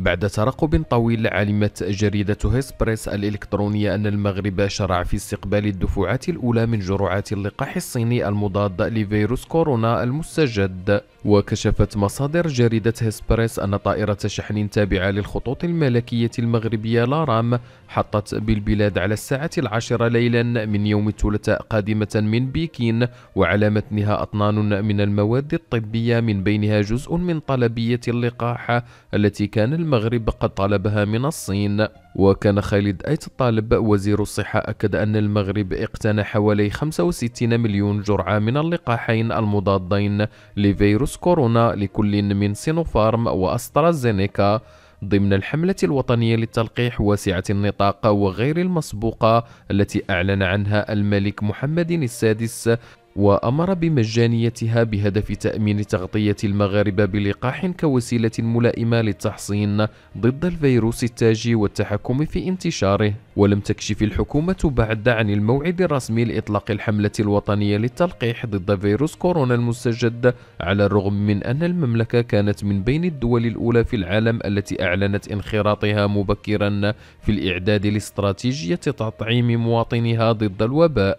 بعد ترقب طويل علمت جريدة هيسبريس الإلكترونية أن المغرب شرع في استقبال الدفعات الأولى من جرعات اللقاح الصيني المضاد لفيروس كورونا المستجد وكشفت مصادر جريدة هيسبريس أن طائرة شحن تابعة للخطوط الملكية المغربية لارام حطت بالبلاد على الساعة العاشرة ليلا من يوم الثلاثاء قادمة من بكين وعلى متنها أطنان من المواد الطبية من بينها جزء من طلبية اللقاح التي كان المغرب قد طلبها من الصين وكان خالد آيت الطالب وزير الصحة أكد أن المغرب اقتنى حوالي 65 مليون جرعة من اللقاحين المضادين لفيروس كورونا لكل من سينوفارم وأسترازينيكا ضمن الحملة الوطنية للتلقيح واسعة النطاق وغير المسبوقة التي أعلن عنها الملك محمد السادس وأمر بمجانيتها بهدف تأمين تغطية المغاربة بلقاح كوسيلة ملائمة للتحصين ضد الفيروس التاجي والتحكم في انتشاره ولم تكشف الحكومة بعد عن الموعد الرسمي لإطلاق الحملة الوطنية للتلقيح ضد فيروس كورونا المستجد على الرغم من أن المملكة كانت من بين الدول الأولى في العالم التي أعلنت انخراطها مبكرا في الإعداد لاستراتيجية تطعيم مواطنها ضد الوباء